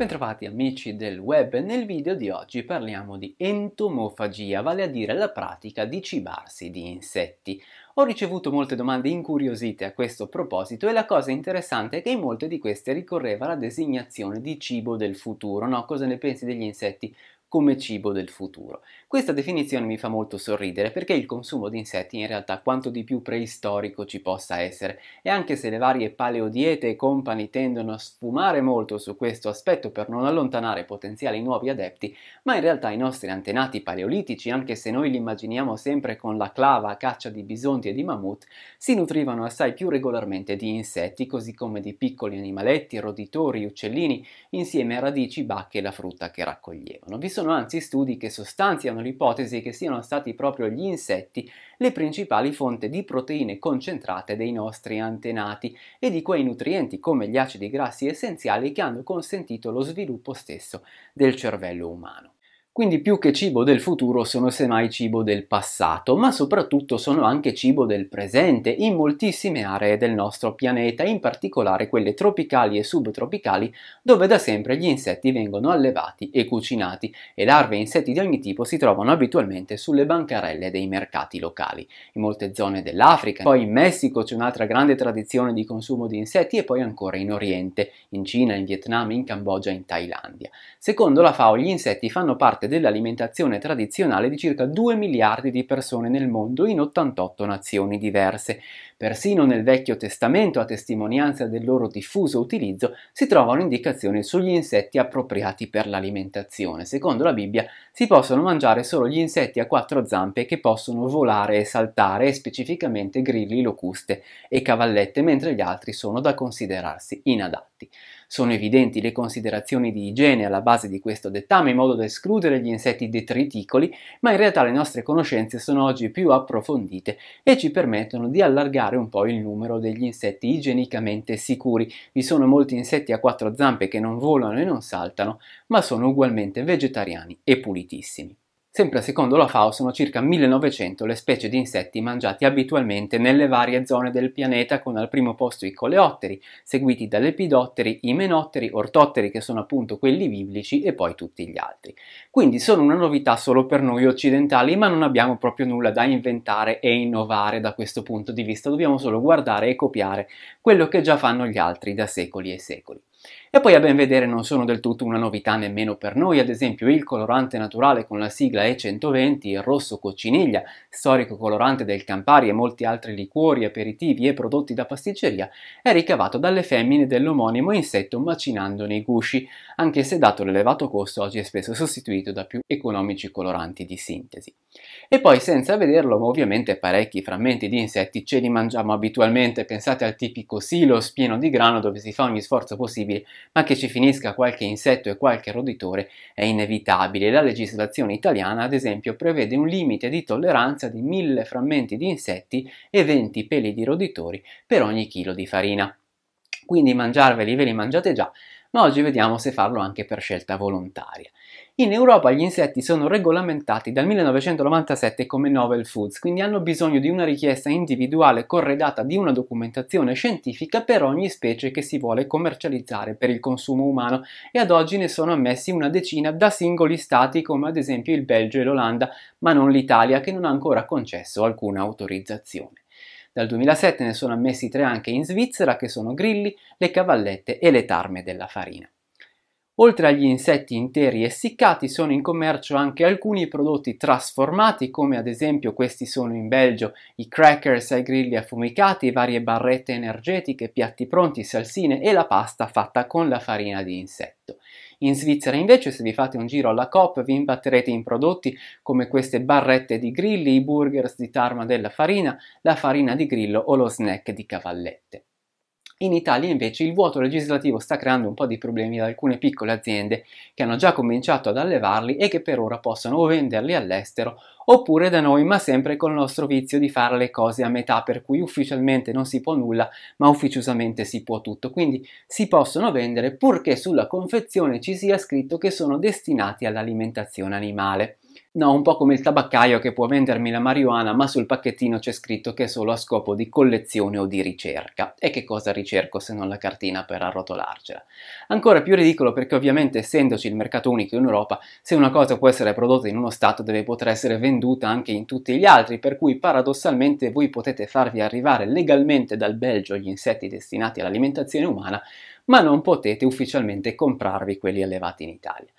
Bentrovati amici del web, nel video di oggi parliamo di entomofagia, vale a dire la pratica di cibarsi di insetti. Ho ricevuto molte domande incuriosite a questo proposito e la cosa interessante è che in molte di queste ricorreva la designazione di cibo del futuro, no? Cosa ne pensi degli insetti come cibo del futuro? Questa definizione mi fa molto sorridere perché il consumo di insetti in realtà quanto di più preistorico ci possa essere e anche se le varie paleodiete e company tendono a sfumare molto su questo aspetto per non allontanare potenziali nuovi adepti, ma in realtà i nostri antenati paleolitici, anche se noi li immaginiamo sempre con la clava a caccia di bisonti e di mammut, si nutrivano assai più regolarmente di insetti così come di piccoli animaletti, roditori, uccellini, insieme a radici, bacche e la frutta che raccoglievano. Vi sono anzi studi che sostanziano avanzano l'ipotesi che siano stati proprio gli insetti le principali fonte di proteine concentrate dei nostri antenati e di quei nutrienti come gli acidi grassi essenziali che hanno consentito lo sviluppo stesso del cervello umano. Quindi più che cibo del futuro sono semmai cibo del passato, ma soprattutto sono anche cibo del presente in moltissime aree del nostro pianeta, in particolare quelle tropicali e subtropicali, dove da sempre gli insetti vengono allevati e cucinati e larve e insetti di ogni tipo si trovano abitualmente sulle bancarelle dei mercati locali. In molte zone dell'Africa, poi in Messico c'è un'altra grande tradizione di consumo di insetti e poi ancora in Oriente, in Cina, in Vietnam, in Cambogia, in Thailandia. Secondo la FAO gli insetti fanno parte parte dell'alimentazione tradizionale di circa 2 miliardi di persone nel mondo in 88 nazioni diverse. Persino nel Vecchio Testamento, a testimonianza del loro diffuso utilizzo, si trovano indicazioni sugli insetti appropriati per l'alimentazione. Secondo la Bibbia si possono mangiare solo gli insetti a quattro zampe che possono volare e saltare, e specificamente grilli, locuste e cavallette, mentre gli altri sono da considerarsi inadatti. Sono evidenti le considerazioni di igiene alla base di questo dettame in modo da escludere gli insetti detriticoli, ma in realtà le nostre conoscenze sono oggi più approfondite e ci permettono di allargare un po' il numero degli insetti igienicamente sicuri. Vi sono molti insetti a quattro zampe che non volano e non saltano, ma sono ugualmente vegetariani e pulitissimi. Sempre secondo la FAO sono circa 1900 le specie di insetti mangiati abitualmente nelle varie zone del pianeta con al primo posto i coleotteri, seguiti da lepidotteri, imenotteri, ortotteri che sono appunto quelli biblici e poi tutti gli altri. Quindi sono una novità solo per noi occidentali ma non abbiamo proprio nulla da inventare e innovare da questo punto di vista, dobbiamo solo guardare e copiare quello che già fanno gli altri da secoli e secoli. E poi a ben vedere non sono del tutto una novità nemmeno per noi, ad esempio il colorante naturale con la sigla E120, il rosso cocciniglia, storico colorante del Campari e molti altri liquori, aperitivi e prodotti da pasticceria, è ricavato dalle femmine dell'omonimo insetto macinandone i gusci, anche se dato l'elevato costo oggi è spesso sostituito da più economici coloranti di sintesi. E poi senza vederlo, ma ovviamente parecchi frammenti di insetti ce li mangiamo abitualmente, pensate al tipico silo spieno di grano dove si fa ogni sforzo possibile, ma che ci finisca qualche insetto e qualche roditore è inevitabile. La legislazione italiana, ad esempio, prevede un limite di tolleranza di 1000 frammenti di insetti e 20 peli di roditori per ogni chilo di farina. Quindi mangiarveli ve li mangiate già, ma oggi vediamo se farlo anche per scelta volontaria. In Europa gli insetti sono regolamentati dal 1997 come novel foods, quindi hanno bisogno di una richiesta individuale corredata di una documentazione scientifica per ogni specie che si vuole commercializzare per il consumo umano e ad oggi ne sono ammessi una decina da singoli stati come ad esempio il Belgio e l'Olanda, ma non l'Italia che non ha ancora concesso alcuna autorizzazione. Dal 2007 ne sono ammessi tre anche in Svizzera che sono grilli, le cavallette e le tarme della farina. Oltre agli insetti interi essiccati sono in commercio anche alcuni prodotti trasformati come ad esempio questi sono in Belgio i crackers ai grilli affumicati, varie barrette energetiche, piatti pronti, salsine e la pasta fatta con la farina di insetto. In Svizzera invece se vi fate un giro alla COP vi imbatterete in prodotti come queste barrette di grilli, i burgers di tarma della farina, la farina di grillo o lo snack di cavallette. In Italia invece il vuoto legislativo sta creando un po' di problemi ad alcune piccole aziende che hanno già cominciato ad allevarli e che per ora possono o venderli all'estero oppure da noi, ma sempre con il nostro vizio di fare le cose a metà, per cui ufficialmente non si può nulla, ma ufficiosamente si può tutto. Quindi si possono vendere purché sulla confezione ci sia scritto che sono destinati all'alimentazione animale. No, un po' come il tabaccaio che può vendermi la marijuana, ma sul pacchettino c'è scritto che è solo a scopo di collezione o di ricerca. E che cosa ricerco se non la cartina per arrotolarcela? Ancora più ridicolo perché ovviamente essendoci il mercato unico in Europa, se una cosa può essere prodotta in uno Stato deve poter essere venduta anche in tutti gli altri, per cui paradossalmente voi potete farvi arrivare legalmente dal Belgio gli insetti destinati all'alimentazione umana, ma non potete ufficialmente comprarvi quelli allevati in Italia.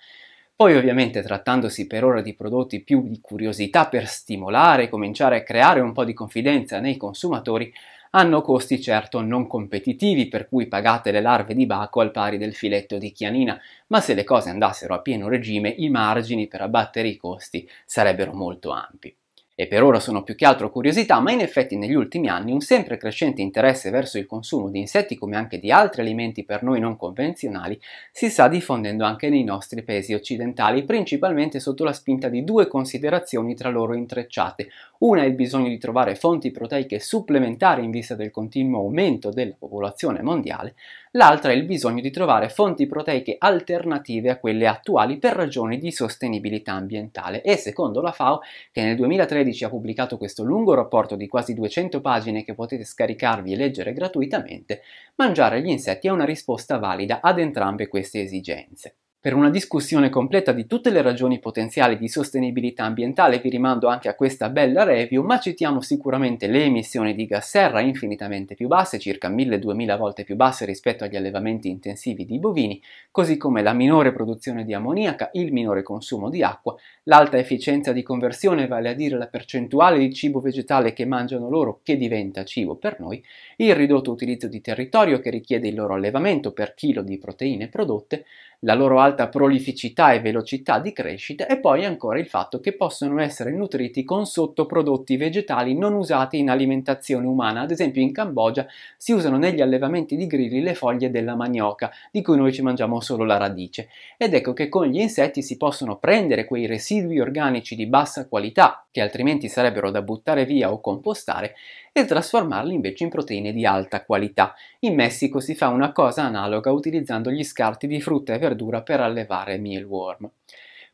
Poi ovviamente trattandosi per ora di prodotti più di curiosità per stimolare e cominciare a creare un po' di confidenza nei consumatori, hanno costi certo non competitivi per cui pagate le larve di Baco al pari del filetto di chianina, ma se le cose andassero a pieno regime i margini per abbattere i costi sarebbero molto ampi. E per ora sono più che altro curiosità, ma in effetti negli ultimi anni un sempre crescente interesse verso il consumo di insetti come anche di altri alimenti per noi non convenzionali si sta diffondendo anche nei nostri paesi occidentali, principalmente sotto la spinta di due considerazioni tra loro intrecciate, una è il bisogno di trovare fonti proteiche supplementari in vista del continuo aumento della popolazione mondiale, l'altra è il bisogno di trovare fonti proteiche alternative a quelle attuali per ragioni di sostenibilità ambientale e secondo la FAO, che nel 2013 ha pubblicato questo lungo rapporto di quasi 200 pagine che potete scaricarvi e leggere gratuitamente, mangiare gli insetti è una risposta valida ad entrambe queste esigenze. Per una discussione completa di tutte le ragioni potenziali di sostenibilità ambientale vi rimando anche a questa bella review, ma citiamo sicuramente le emissioni di gas serra infinitamente più basse, circa 1000-2000 volte più basse rispetto agli allevamenti intensivi di bovini, così come la minore produzione di ammoniaca, il minore consumo di acqua, l'alta efficienza di conversione, vale a dire la percentuale di cibo vegetale che mangiano loro che diventa cibo per noi, il ridotto utilizzo di territorio che richiede il loro allevamento per chilo di proteine prodotte, la loro alta prolificità e velocità di crescita e poi ancora il fatto che possono essere nutriti con sottoprodotti vegetali non usati in alimentazione umana. Ad esempio in Cambogia si usano negli allevamenti di grilli le foglie della manioca, di cui noi ci mangiamo solo la radice. Ed ecco che con gli insetti si possono prendere quei residui organici di bassa qualità, che altrimenti sarebbero da buttare via o compostare, e trasformarli invece in proteine di alta qualità. In Messico si fa una cosa analoga utilizzando gli scarti di frutta e verdura per allevare mealworm.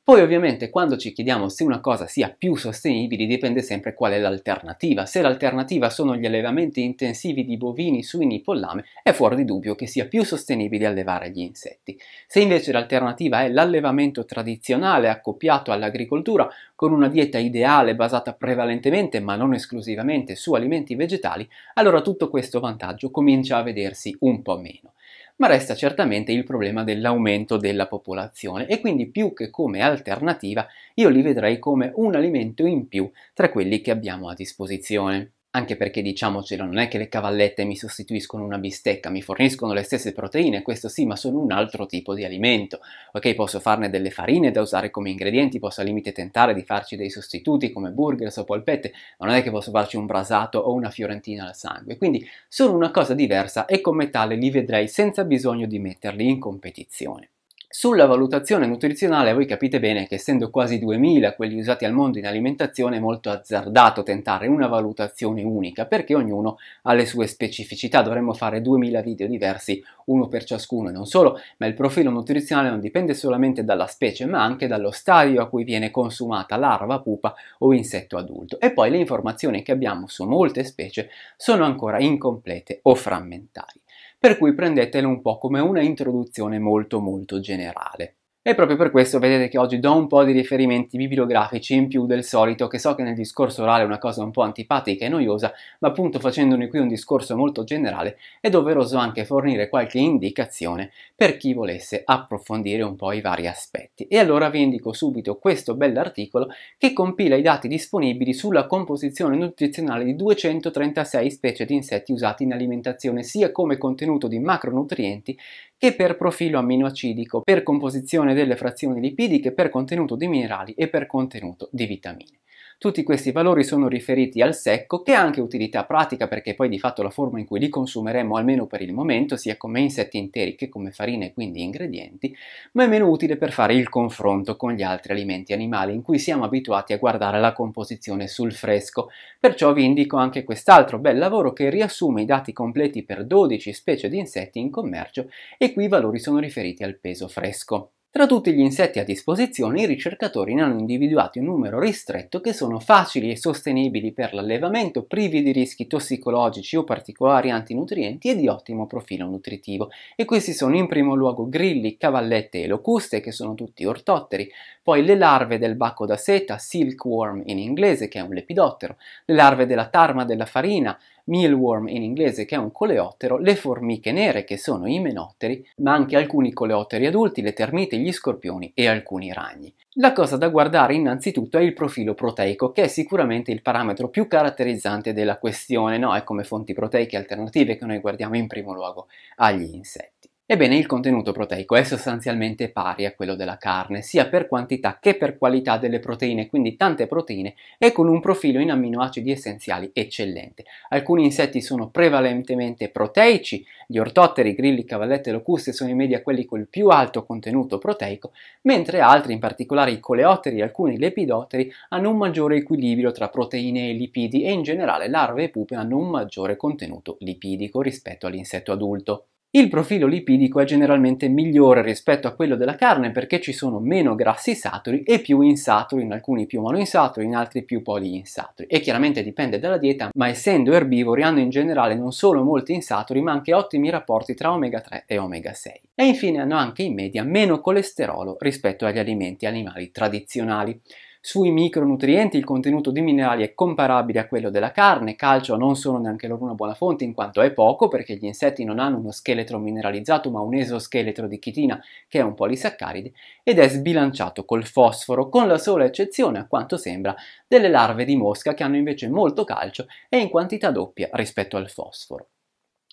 Poi ovviamente quando ci chiediamo se una cosa sia più sostenibile dipende sempre qual è l'alternativa. Se l'alternativa sono gli allevamenti intensivi di bovini, suini, e pollame, è fuori di dubbio che sia più sostenibile allevare gli insetti. Se invece l'alternativa è l'allevamento tradizionale accoppiato all'agricoltura con una dieta ideale basata prevalentemente ma non esclusivamente su alimenti vegetali, allora tutto questo vantaggio comincia a vedersi un po' meno ma resta certamente il problema dell'aumento della popolazione e quindi più che come alternativa io li vedrei come un alimento in più tra quelli che abbiamo a disposizione anche perché diciamocelo, non è che le cavallette mi sostituiscono una bistecca, mi forniscono le stesse proteine, questo sì, ma sono un altro tipo di alimento. Ok, posso farne delle farine da usare come ingredienti, posso al limite tentare di farci dei sostituti come burger o polpette, ma non è che posso farci un brasato o una fiorentina al sangue. Quindi sono una cosa diversa e come tale li vedrei senza bisogno di metterli in competizione. Sulla valutazione nutrizionale voi capite bene che essendo quasi 2000 quelli usati al mondo in alimentazione è molto azzardato tentare una valutazione unica perché ognuno ha le sue specificità, dovremmo fare 2000 video diversi, uno per ciascuno e non solo, ma il profilo nutrizionale non dipende solamente dalla specie ma anche dallo stadio a cui viene consumata larva, pupa o insetto adulto e poi le informazioni che abbiamo su molte specie sono ancora incomplete o frammentarie per cui prendetelo un po' come una introduzione molto molto generale. E proprio per questo vedete che oggi do un po' di riferimenti bibliografici in più del solito, che so che nel discorso orale è una cosa un po' antipatica e noiosa, ma appunto facendone qui un discorso molto generale è doveroso anche fornire qualche indicazione per chi volesse approfondire un po' i vari aspetti. E allora vi indico subito questo bell'articolo che compila i dati disponibili sulla composizione nutrizionale di 236 specie di insetti usati in alimentazione sia come contenuto di macronutrienti che per profilo amminoacidico, per composizione delle frazioni lipidiche, per contenuto di minerali e per contenuto di vitamine. Tutti questi valori sono riferiti al secco che ha anche utilità pratica perché poi di fatto la forma in cui li consumeremo almeno per il momento sia come insetti interi che come farina e quindi ingredienti, ma è meno utile per fare il confronto con gli altri alimenti animali in cui siamo abituati a guardare la composizione sul fresco. Perciò vi indico anche quest'altro bel lavoro che riassume i dati completi per 12 specie di insetti in commercio e qui i valori sono riferiti al peso fresco. Tra tutti gli insetti a disposizione, i ricercatori ne hanno individuato un numero ristretto che sono facili e sostenibili per l'allevamento, privi di rischi tossicologici o particolari antinutrienti e di ottimo profilo nutritivo. E questi sono in primo luogo grilli, cavallette e locuste, che sono tutti ortotteri, poi le larve del bacco da seta, silkworm in inglese, che è un lepidottero, le larve della tarma della farina, mealworm in inglese che è un coleottero, le formiche nere che sono i menotteri, ma anche alcuni coleotteri adulti, le termite, gli scorpioni e alcuni ragni. La cosa da guardare innanzitutto è il profilo proteico, che è sicuramente il parametro più caratterizzante della questione, no? È come fonti proteiche alternative che noi guardiamo in primo luogo agli insetti. Ebbene, il contenuto proteico è sostanzialmente pari a quello della carne, sia per quantità che per qualità delle proteine, quindi tante proteine e con un profilo in amminoacidi essenziali eccellente. Alcuni insetti sono prevalentemente proteici, gli ortotteri, grilli, cavallette e locuste sono in media quelli col più alto contenuto proteico, mentre altri, in particolare i coleotteri e alcuni lepidotteri, hanno un maggiore equilibrio tra proteine e lipidi e in generale larve e pupe hanno un maggiore contenuto lipidico rispetto all'insetto adulto. Il profilo lipidico è generalmente migliore rispetto a quello della carne perché ci sono meno grassi saturi e più insaturi, in alcuni più monoinsaturi, in altri più poliinsaturi. E chiaramente dipende dalla dieta, ma essendo erbivori hanno in generale non solo molti insaturi ma anche ottimi rapporti tra omega 3 e omega 6. E infine hanno anche in media meno colesterolo rispetto agli alimenti animali tradizionali. Sui micronutrienti il contenuto di minerali è comparabile a quello della carne, calcio non sono neanche loro una buona fonte in quanto è poco perché gli insetti non hanno uno scheletro mineralizzato ma un esoscheletro di chitina che è un polisaccaride ed è sbilanciato col fosforo con la sola eccezione a quanto sembra delle larve di mosca che hanno invece molto calcio e in quantità doppia rispetto al fosforo.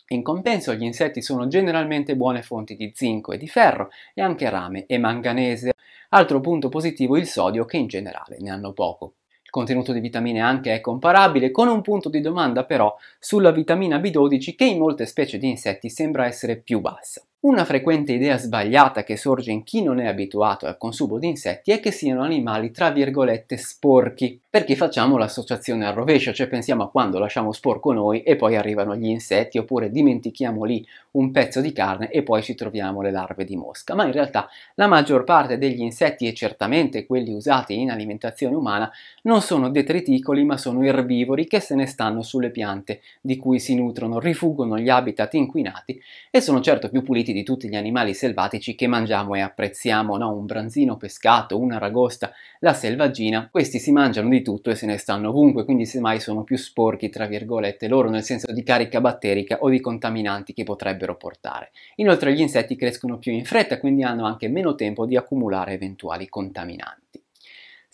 In compenso gli insetti sono generalmente buone fonti di zinco e di ferro e anche rame e manganese. Altro punto positivo il sodio che in generale ne hanno poco. Il contenuto di vitamine anche è comparabile, con un punto di domanda però sulla vitamina B12 che in molte specie di insetti sembra essere più bassa. Una frequente idea sbagliata che sorge in chi non è abituato al consumo di insetti è che siano animali tra virgolette sporchi, perché facciamo l'associazione al rovescio, cioè pensiamo a quando lasciamo sporco noi e poi arrivano gli insetti, oppure dimentichiamo lì un pezzo di carne e poi ci troviamo le larve di mosca. Ma in realtà la maggior parte degli insetti, e certamente quelli usati in alimentazione umana, non sono detriticoli ma sono erbivori che se ne stanno sulle piante di cui si nutrono, rifugono gli habitat inquinati e sono certo più puliti di tutti gli animali selvatici che mangiamo e apprezziamo, no? un branzino pescato, una ragosta, la selvaggina, questi si mangiano di tutto e se ne stanno ovunque, quindi semmai sono più sporchi, tra virgolette, loro nel senso di carica batterica o di contaminanti che potrebbero portare. Inoltre gli insetti crescono più in fretta, quindi hanno anche meno tempo di accumulare eventuali contaminanti.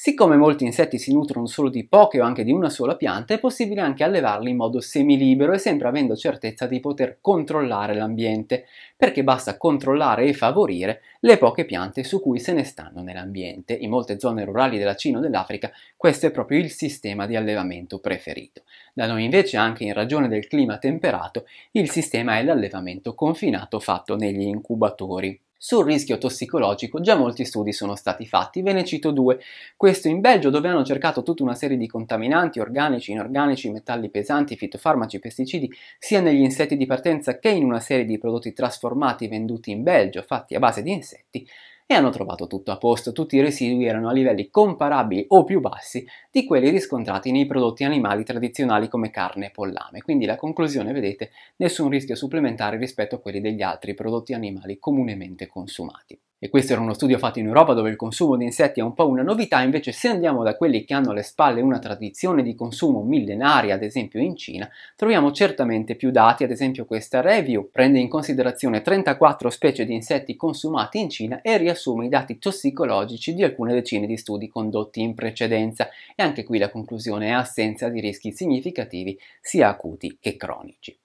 Siccome molti insetti si nutrono solo di poche o anche di una sola pianta, è possibile anche allevarli in modo semilibero e sempre avendo certezza di poter controllare l'ambiente, perché basta controllare e favorire le poche piante su cui se ne stanno nell'ambiente. In molte zone rurali della Cina o dell'Africa questo è proprio il sistema di allevamento preferito. Da noi invece, anche in ragione del clima temperato, il sistema è l'allevamento confinato fatto negli incubatori. Sul rischio tossicologico già molti studi sono stati fatti, ve ne cito due. Questo in Belgio dove hanno cercato tutta una serie di contaminanti organici, inorganici, metalli pesanti, fitofarmaci, pesticidi, sia negli insetti di partenza che in una serie di prodotti trasformati venduti in Belgio fatti a base di insetti e hanno trovato tutto a posto, tutti i residui erano a livelli comparabili o più bassi di quelli riscontrati nei prodotti animali tradizionali come carne e pollame, quindi la conclusione vedete nessun rischio supplementare rispetto a quelli degli altri prodotti animali comunemente consumati. E questo era uno studio fatto in Europa dove il consumo di insetti è un po' una novità, invece se andiamo da quelli che hanno alle spalle una tradizione di consumo millenaria, ad esempio in Cina, troviamo certamente più dati, ad esempio questa review prende in considerazione 34 specie di insetti consumati in Cina e riassume riassume i dati tossicologici di alcune decine di studi condotti in precedenza e anche qui la conclusione è assenza di rischi significativi sia acuti che cronici.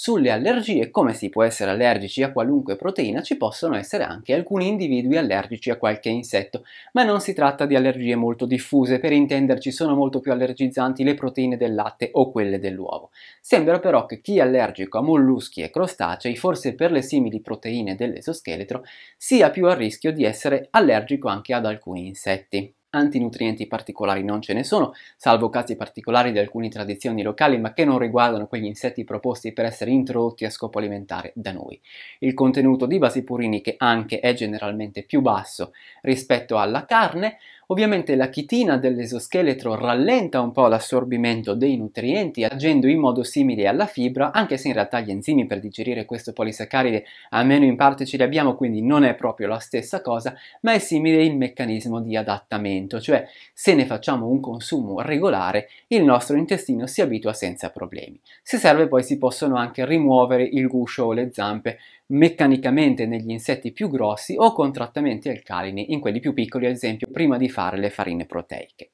Sulle allergie, come si può essere allergici a qualunque proteina, ci possono essere anche alcuni individui allergici a qualche insetto, ma non si tratta di allergie molto diffuse, per intenderci sono molto più allergizzanti le proteine del latte o quelle dell'uovo. Sembra però che chi è allergico a molluschi e crostacei, forse per le simili proteine dell'esoscheletro, sia più a rischio di essere allergico anche ad alcuni insetti. Antinutrienti particolari non ce ne sono, salvo casi particolari di alcune tradizioni locali, ma che non riguardano quegli insetti proposti per essere introdotti a scopo alimentare da noi. Il contenuto di basipurini, che anche è generalmente più basso rispetto alla carne, Ovviamente la chitina dell'esoscheletro rallenta un po' l'assorbimento dei nutrienti agendo in modo simile alla fibra, anche se in realtà gli enzimi per digerire questo polisaccaride almeno in parte ce li abbiamo, quindi non è proprio la stessa cosa, ma è simile il meccanismo di adattamento, cioè se ne facciamo un consumo regolare il nostro intestino si abitua senza problemi. Se serve poi si possono anche rimuovere il guscio o le zampe meccanicamente negli insetti più grossi o con trattamenti alcalini in quelli più piccoli, ad esempio prima di fare le farine proteiche.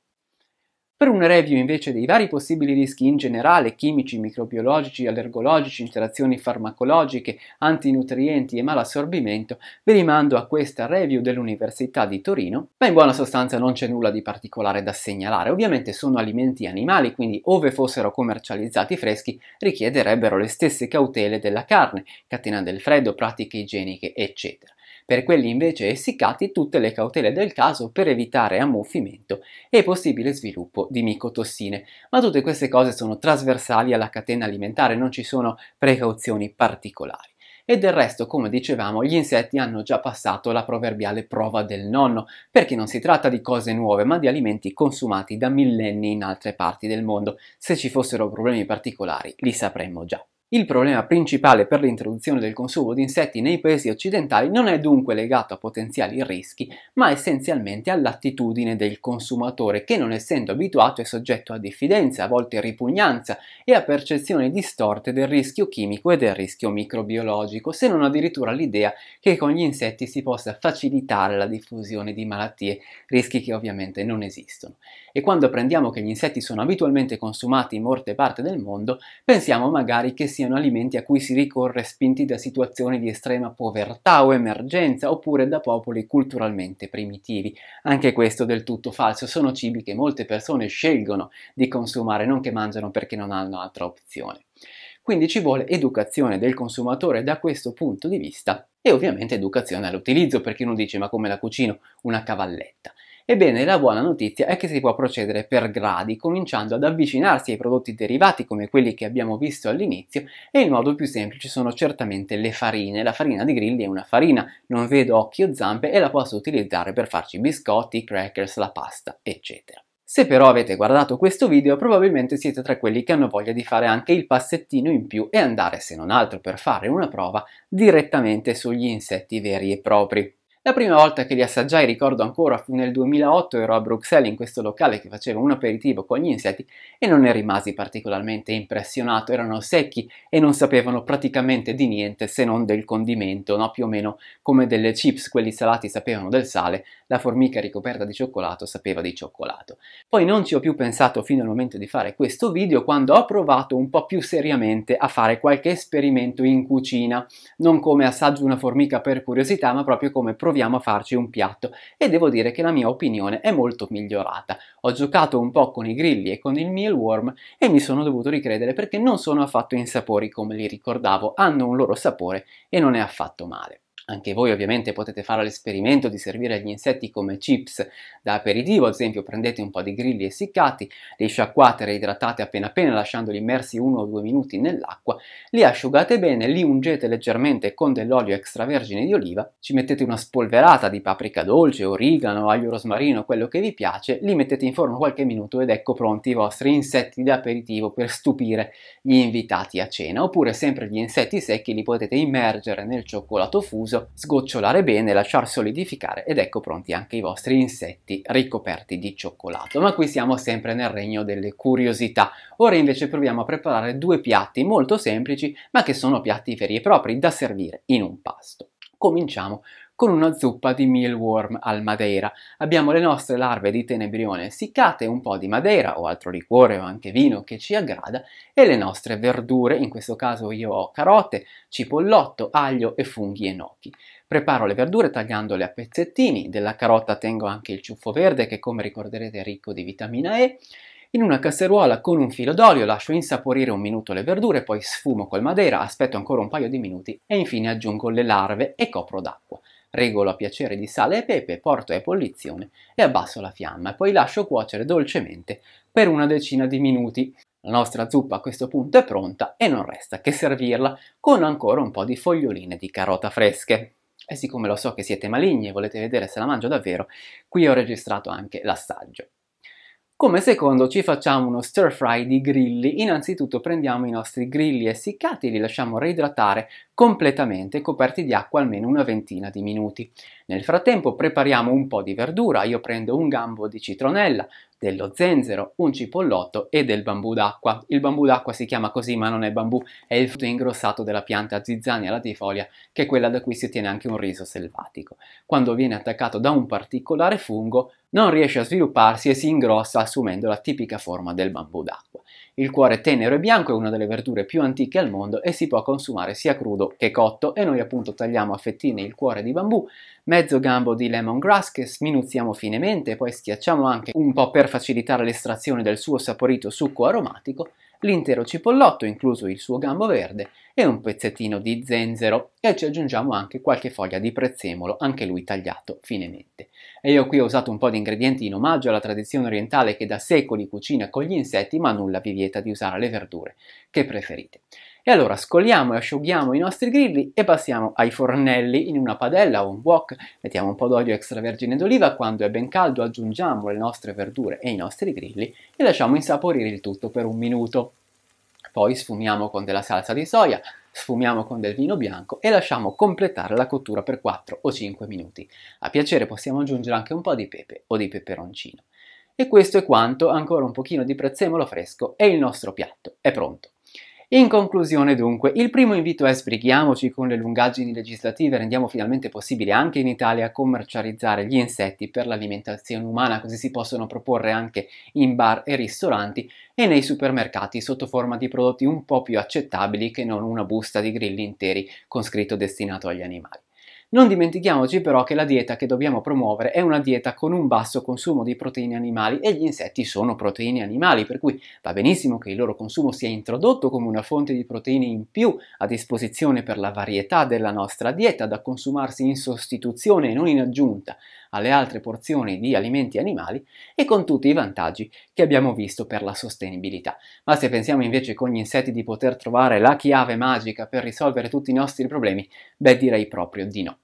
Per un review invece dei vari possibili rischi in generale, chimici, microbiologici, allergologici, interazioni farmacologiche, antinutrienti e malassorbimento, vi rimando a questa review dell'Università di Torino, ma in buona sostanza non c'è nulla di particolare da segnalare. Ovviamente sono alimenti animali, quindi ove fossero commercializzati freschi richiederebbero le stesse cautele della carne, catena del freddo, pratiche igieniche, eccetera. Per quelli invece essiccati tutte le cautele del caso per evitare ammuffimento e possibile sviluppo di micotossine. Ma tutte queste cose sono trasversali alla catena alimentare, non ci sono precauzioni particolari. E del resto, come dicevamo, gli insetti hanno già passato la proverbiale prova del nonno, perché non si tratta di cose nuove, ma di alimenti consumati da millenni in altre parti del mondo. Se ci fossero problemi particolari, li sapremmo già. Il problema principale per l'introduzione del consumo di insetti nei paesi occidentali non è dunque legato a potenziali rischi, ma essenzialmente all'attitudine del consumatore che non essendo abituato è soggetto a diffidenza, a volte ripugnanza e a percezioni distorte del rischio chimico e del rischio microbiologico, se non addirittura l'idea che con gli insetti si possa facilitare la diffusione di malattie, rischi che ovviamente non esistono e quando apprendiamo che gli insetti sono abitualmente consumati in molte parti del mondo, pensiamo magari che siano alimenti a cui si ricorre spinti da situazioni di estrema povertà o emergenza oppure da popoli culturalmente primitivi. Anche questo del tutto falso, sono cibi che molte persone scelgono di consumare, non che mangiano perché non hanno altra opzione. Quindi ci vuole educazione del consumatore da questo punto di vista e ovviamente educazione all'utilizzo perché uno dice ma come la cucino una cavalletta? Ebbene, la buona notizia è che si può procedere per gradi, cominciando ad avvicinarsi ai prodotti derivati come quelli che abbiamo visto all'inizio e il modo più semplice sono certamente le farine. La farina di grilli è una farina, non vedo occhi o zampe e la posso utilizzare per farci biscotti, crackers, la pasta, eccetera. Se però avete guardato questo video probabilmente siete tra quelli che hanno voglia di fare anche il passettino in più e andare se non altro per fare una prova direttamente sugli insetti veri e propri. La prima volta che li assaggiai, ricordo ancora, fu nel 2008, ero a Bruxelles in questo locale che faceva un aperitivo con gli insetti e non ne rimasi particolarmente impressionato, erano secchi e non sapevano praticamente di niente se non del condimento, no? più o meno come delle chips, quelli salati sapevano del sale, la formica ricoperta di cioccolato sapeva di cioccolato. Poi non ci ho più pensato fino al momento di fare questo video quando ho provato un po' più seriamente a fare qualche esperimento in cucina, non come assaggio una formica per curiosità, ma proprio come provare proviamo a farci un piatto e devo dire che la mia opinione è molto migliorata. Ho giocato un po' con i grilli e con il mealworm e mi sono dovuto ricredere perché non sono affatto insapori come li ricordavo, hanno un loro sapore e non è affatto male. Anche voi ovviamente potete fare l'esperimento di servire gli insetti come chips da aperitivo, ad esempio prendete un po' di grilli essiccati, li sciacquate, reidratate appena appena lasciandoli immersi uno o due minuti nell'acqua, li asciugate bene, li ungete leggermente con dell'olio extravergine di oliva, ci mettete una spolverata di paprika dolce, origano, aglio rosmarino, quello che vi piace, li mettete in forno qualche minuto ed ecco pronti i vostri insetti da aperitivo per stupire gli invitati a cena. Oppure sempre gli insetti secchi li potete immergere nel cioccolato fuso deciso, sgocciolare bene, lasciar solidificare ed ecco pronti anche i vostri insetti ricoperti di cioccolato. Ma qui siamo sempre nel regno delle curiosità. Ora invece proviamo a preparare due piatti molto semplici ma che sono piatti veri e propri da servire in un pasto. Cominciamo con una zuppa di mealworm al madeira. Abbiamo le nostre larve di tenebrione essiccate, un po' di madeira o altro liquore o anche vino che ci aggrada e le nostre verdure, in questo caso io ho carote, cipollotto, aglio e funghi e nocchi. Preparo le verdure tagliandole a pezzettini, della carota tengo anche il ciuffo verde che come ricorderete è ricco di vitamina E in una casseruola con un filo d'olio lascio insaporire un minuto le verdure, poi sfumo col madera, aspetto ancora un paio di minuti e infine aggiungo le larve e copro d'acqua regolo a piacere di sale e pepe, porto a ebollizione e abbasso la fiamma e poi lascio cuocere dolcemente per una decina di minuti. La nostra zuppa a questo punto è pronta e non resta che servirla con ancora un po' di foglioline di carota fresche. E siccome lo so che siete maligni e volete vedere se la mangio davvero, qui ho registrato anche l'assaggio. Come secondo ci facciamo uno stir fry di grilli, innanzitutto prendiamo i nostri grilli essiccati e li lasciamo reidratare completamente coperti di acqua almeno una ventina di minuti. Nel frattempo prepariamo un po' di verdura, io prendo un gambo di citronella, dello zenzero, un cipollotto e del bambù d'acqua. Il bambù d'acqua si chiama così ma non è bambù, è il frutto ingrossato della pianta zizzania latifolia che è quella da cui si ottiene anche un riso selvatico. Quando viene attaccato da un particolare fungo non riesce a svilupparsi e si ingrossa assumendo la tipica forma del bambù d'acqua. Il cuore tenero e bianco è una delle verdure più antiche al mondo e si può consumare sia crudo che cotto e noi appunto tagliamo a fettine il cuore di bambù, mezzo gambo di lemongrass che sminuzziamo finemente poi schiacciamo anche un po' per facilitare l'estrazione del suo saporito succo aromatico l'intero cipollotto, incluso il suo gambo verde, e un pezzettino di zenzero e ci aggiungiamo anche qualche foglia di prezzemolo, anche lui tagliato finemente. E io qui ho usato un po' di ingredienti in omaggio alla tradizione orientale che da secoli cucina con gli insetti, ma nulla vi vieta di usare le verdure che preferite. E allora scoliamo e asciughiamo i nostri grilli e passiamo ai fornelli in una padella o un wok, mettiamo un po' d'olio extravergine d'oliva, quando è ben caldo aggiungiamo le nostre verdure e i nostri grilli e lasciamo insaporire il tutto per un minuto. Poi sfumiamo con della salsa di soia, sfumiamo con del vino bianco e lasciamo completare la cottura per 4 o 5 minuti. A piacere possiamo aggiungere anche un po' di pepe o di peperoncino. E questo è quanto, ancora un pochino di prezzemolo fresco e il nostro piatto è pronto. In conclusione dunque, il primo invito è sbrighiamoci con le lungaggini legislative, rendiamo finalmente possibile anche in Italia commercializzare gli insetti per l'alimentazione umana, così si possono proporre anche in bar e ristoranti e nei supermercati sotto forma di prodotti un po' più accettabili che non una busta di grilli interi con scritto destinato agli animali. Non dimentichiamoci però che la dieta che dobbiamo promuovere è una dieta con un basso consumo di proteine animali e gli insetti sono proteine animali, per cui va benissimo che il loro consumo sia introdotto come una fonte di proteine in più a disposizione per la varietà della nostra dieta da consumarsi in sostituzione e non in aggiunta alle altre porzioni di alimenti animali e con tutti i vantaggi che abbiamo visto per la sostenibilità. Ma se pensiamo invece con gli insetti di poter trovare la chiave magica per risolvere tutti i nostri problemi, beh direi proprio di no.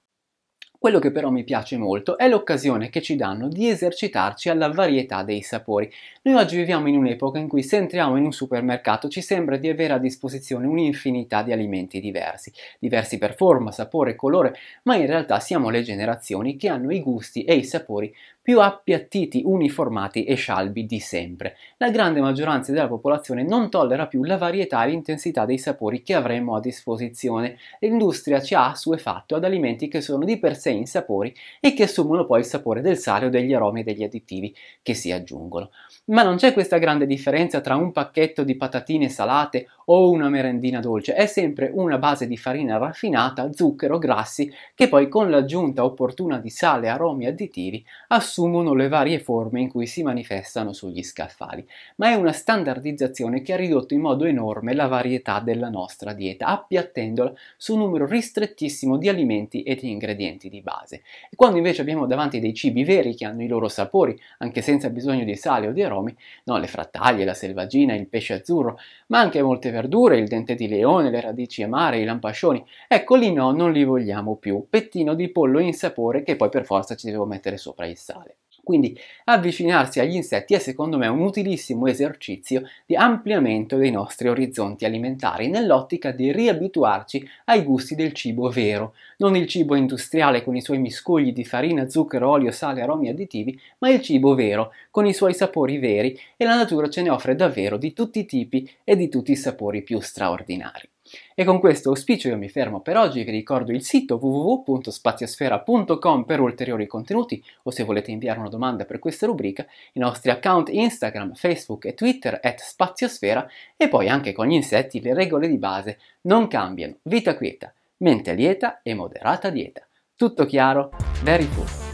Quello che però mi piace molto è l'occasione che ci danno di esercitarci alla varietà dei sapori. Noi oggi viviamo in un'epoca in cui se entriamo in un supermercato ci sembra di avere a disposizione un'infinità di alimenti diversi, diversi per forma, sapore, colore, ma in realtà siamo le generazioni che hanno i gusti e i sapori più appiattiti, uniformati e scialbi di sempre. La grande maggioranza della popolazione non tollera più la varietà e l'intensità dei sapori che avremmo a disposizione. L'industria ci ha assuefatto ad alimenti che sono di per sé insapori e che assumono poi il sapore del sale o degli aromi e degli additivi che si aggiungono. Ma non c'è questa grande differenza tra un pacchetto di patatine salate o una merendina dolce, è sempre una base di farina raffinata, zucchero, grassi che poi con l'aggiunta opportuna di sale, aromi e additivi assumono le varie forme in cui si manifestano sugli scaffali, ma è una standardizzazione che ha ridotto in modo enorme la varietà della nostra dieta, appiattendola su un numero ristrettissimo di alimenti e di ingredienti di base. E quando invece abbiamo davanti dei cibi veri che hanno i loro sapori, anche senza bisogno di sale o di aromi, no, le frattaglie, la selvaggina, il pesce azzurro, ma anche molte verdure verdure, il dente di leone, le radici amare, i lampascioni. Eccoli no, non li vogliamo più. Pettino di pollo in sapore che poi per forza ci devo mettere sopra il sale. Quindi avvicinarsi agli insetti è secondo me un utilissimo esercizio di ampliamento dei nostri orizzonti alimentari nell'ottica di riabituarci ai gusti del cibo vero, non il cibo industriale con i suoi miscugli di farina, zucchero, olio, sale, aromi e additivi, ma il cibo vero, con i suoi sapori veri e la natura ce ne offre davvero di tutti i tipi e di tutti i sapori più straordinari. E con questo auspicio io mi fermo per oggi, vi ricordo il sito www.spaziosfera.com per ulteriori contenuti o se volete inviare una domanda per questa rubrica, i nostri account Instagram, Facebook e Twitter at spaziosfera e poi anche con gli insetti le regole di base non cambiano, vita quieta, mente lieta e moderata dieta. Tutto chiaro? Very cool!